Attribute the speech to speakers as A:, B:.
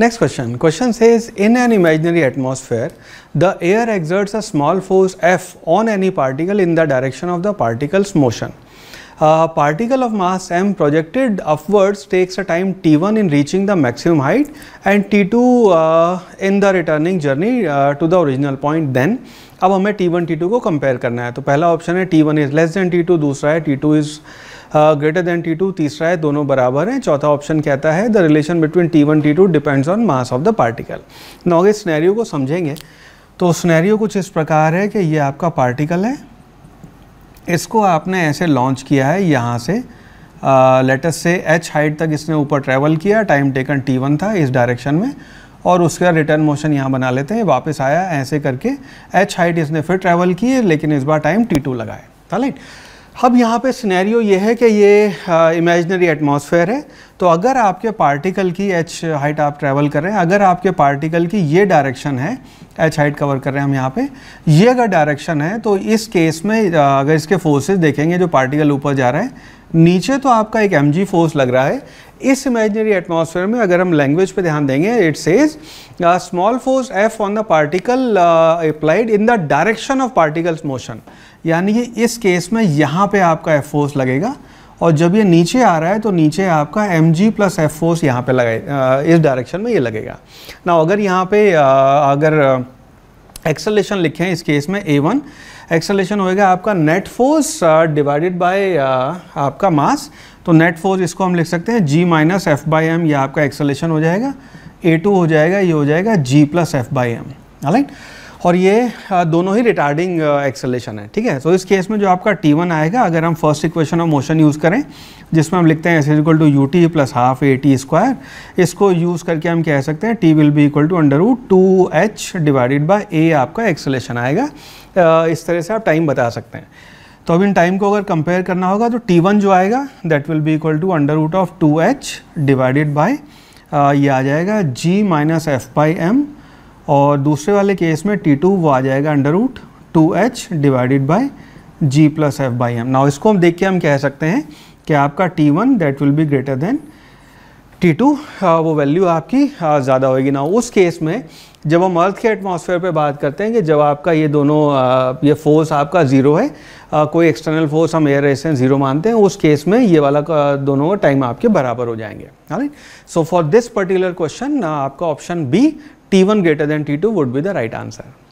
A: Next question. Question says, in an imaginary atmosphere, the air exerts a small force F on any particle in the direction of the particle's motion. A particle of mass m projected upwards takes a time t1 in reaching the maximum height and t2 uh, in the returning journey uh, to the original point then अब हमें t1 t2 को compare करना है तो पहला option है t1 is less than t2 दूसरा है t2 is greater than T two तीसरा है दोनों बराबर हैं चौथा ऑप्शन कहता है the relation between T one T two depends on mass of the particle now इस स्नैरियो को समझेंगे तो स्नैरियो कुछ इस प्रकार है कि ये आपका पार्टिकल है इसको आपने ऐसे लॉन्च किया है यहाँ से लेटस से एच हाइट तक इसने ऊपर ट्रैवल किया टाइम टेकन टी वन था इस डायरेक्शन में और उसका रिटर्न मोशन यहाँ बना लेते हैं वापस आया ऐसे करके एच हाइट इसने फिर ट्रैवल किए लेकिन इस बार टाइम टी टू लगाए था राइट अब यहाँ पे सिनेरियो ये है कि ये इमेजनरी एटमॉस्फेयर है तो अगर आपके पार्टिकल की एच हाइट आप ट्रैवल कर रहे हैं अगर आपके पार्टिकल की ये डायरेक्शन है एच हाइट कवर कर रहे हैं हम यहाँ पे ये अगर डायरेक्शन है तो इस केस में अगर इसके फोर्सेस देखेंगे जो पार्टिकल ऊपर जा रहे हैं नीचे तो आपका एक एम फोर्स लग रहा है इस इमेजनरी एटमॉस्फेयर में अगर हम लैंग्वेज पे ध्यान देंगे it says small force F on the particle applied in the direction of particles motion यानी कि इस केस में यहाँ पे आपका एफ फोर्स लगेगा और जब ये नीचे आ रहा है तो नीचे आपका M G plus F force यहाँ पर लगे uh, इस डायरेक्शन में ये लगेगा ना अगर यहाँ पे आ, uh, अगर एक्सलेशन लिखे हैं इस केस में ए वन एक्सलेशन होएगा आपका नेट फोर्स डिवाइडेड बाय आपका मास तो नेट फोर्स इसको हम लिख सकते हैं G minus F by M यह आपका एक्सलेशन हो जाएगा ए टू हो जाएगा ये हो जाएगा G plus F by M right और ये दोनों ही रिटार्डिंग एक्सेलेशन है ठीक है सो इस केस में जो आपका टी वन आएगा अगर हम first equation of motion use करें जिसमें हम लिखते हैं S is equal to U T plus half A T square इसको यूज़ करके हम कह सकते हैं T will be equal to under root two H divided by A आपका एक्सेलेशन आएगा इस तरह से आप टाइम बता सकते हैं तो अब इन टाइम को अगर कंपेयर करना होगा तो वन जो आएगा that will be equal to under root of two H divided by ये आ जाएगा G minus F by M और दूसरे वाले केस में T2 वो आ जाएगा under root two H divided by G plus F by M now इसको हम देख के हम कह सकते हैं कि आपका T1 that will be greater than T two uh, वो वैल्यू आपकी uh, ज़्यादा होगी ना उस केस में जब हम अर्थ के एटमॉस्फेयर पे बात करते हैं कि जब आपका ये दोनों uh, ये फोर्स आपका ज़ीरो है कोई एक्सटर्नल फोर्स हम एयर रेस ज़ीरो मानते हैं उस केस में ये वाला दोनों टाइम आपके बराबर हो जाएंगे right so for this particular question आपका option B T one greater than T two would be the right answer